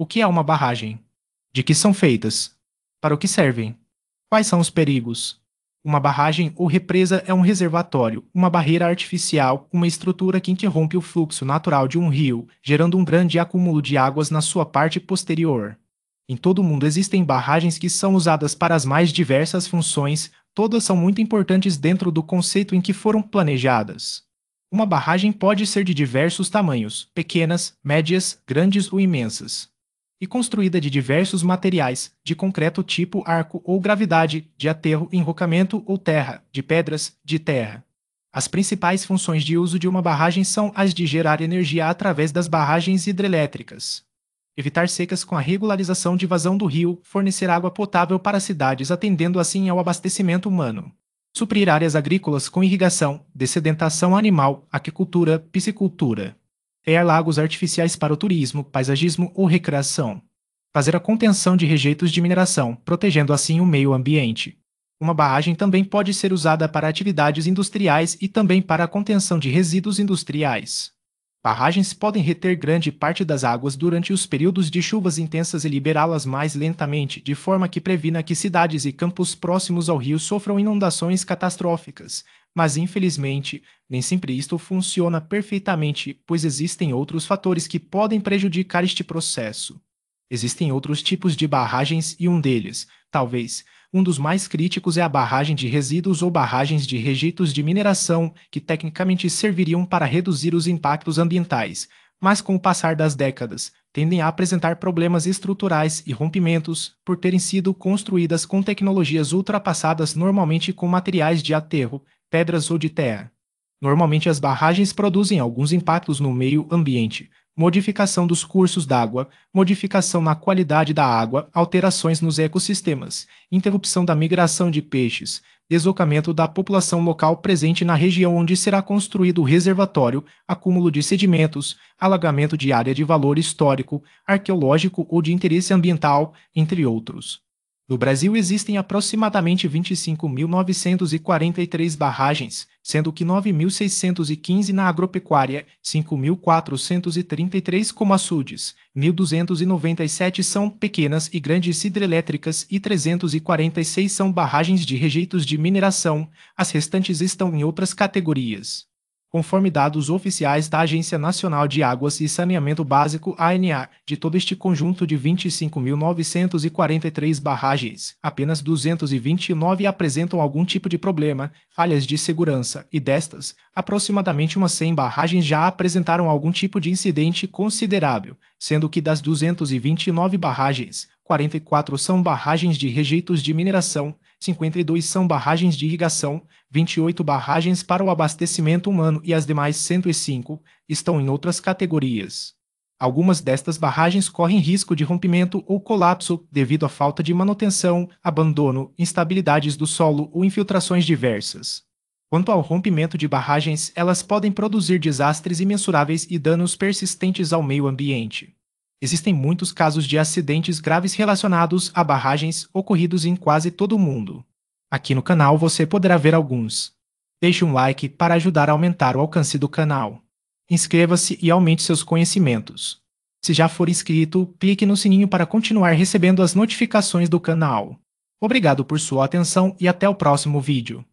O que é uma barragem? De que são feitas? Para o que servem? Quais são os perigos? Uma barragem ou represa é um reservatório, uma barreira artificial, uma estrutura que interrompe o fluxo natural de um rio, gerando um grande acúmulo de águas na sua parte posterior. Em todo o mundo existem barragens que são usadas para as mais diversas funções, todas são muito importantes dentro do conceito em que foram planejadas. Uma barragem pode ser de diversos tamanhos, pequenas, médias, grandes ou imensas e construída de diversos materiais, de concreto tipo arco ou gravidade, de aterro, enrocamento ou terra, de pedras, de terra. As principais funções de uso de uma barragem são as de gerar energia através das barragens hidrelétricas. Evitar secas com a regularização de vazão do rio, fornecer água potável para cidades, atendendo assim ao abastecimento humano. Suprir áreas agrícolas com irrigação, dessedentação animal, aquicultura, piscicultura criar é lagos artificiais para o turismo, paisagismo ou recreação. Fazer a contenção de rejeitos de mineração, protegendo assim o meio ambiente. Uma barragem também pode ser usada para atividades industriais e também para a contenção de resíduos industriais. Barragens podem reter grande parte das águas durante os períodos de chuvas intensas e liberá-las mais lentamente, de forma que previna que cidades e campos próximos ao rio sofram inundações catastróficas. Mas, infelizmente, nem sempre isto funciona perfeitamente, pois existem outros fatores que podem prejudicar este processo. Existem outros tipos de barragens e um deles, talvez, um dos mais críticos é a barragem de resíduos ou barragens de rejeitos de mineração, que tecnicamente serviriam para reduzir os impactos ambientais, mas com o passar das décadas, tendem a apresentar problemas estruturais e rompimentos, por terem sido construídas com tecnologias ultrapassadas normalmente com materiais de aterro, pedras ou de terra. Normalmente as barragens produzem alguns impactos no meio ambiente, modificação dos cursos d'água, modificação na qualidade da água, alterações nos ecossistemas, interrupção da migração de peixes, deslocamento da população local presente na região onde será construído o reservatório, acúmulo de sedimentos, alagamento de área de valor histórico, arqueológico ou de interesse ambiental, entre outros. No Brasil existem aproximadamente 25.943 barragens, sendo que 9.615 na agropecuária, 5.433 como açudes, 1.297 são pequenas e grandes hidrelétricas e 346 são barragens de rejeitos de mineração, as restantes estão em outras categorias conforme dados oficiais da Agência Nacional de Águas e Saneamento Básico, ANA, de todo este conjunto de 25.943 barragens, apenas 229 apresentam algum tipo de problema, falhas de segurança, e destas, aproximadamente umas 100 barragens já apresentaram algum tipo de incidente considerável, sendo que das 229 barragens, 44 são barragens de rejeitos de mineração, 52 são barragens de irrigação, 28 barragens para o abastecimento humano e as demais 105 estão em outras categorias. Algumas destas barragens correm risco de rompimento ou colapso devido à falta de manutenção, abandono, instabilidades do solo ou infiltrações diversas. Quanto ao rompimento de barragens, elas podem produzir desastres imensuráveis e danos persistentes ao meio ambiente. Existem muitos casos de acidentes graves relacionados a barragens ocorridos em quase todo o mundo. Aqui no canal você poderá ver alguns. Deixe um like para ajudar a aumentar o alcance do canal. Inscreva-se e aumente seus conhecimentos. Se já for inscrito, clique no sininho para continuar recebendo as notificações do canal. Obrigado por sua atenção e até o próximo vídeo.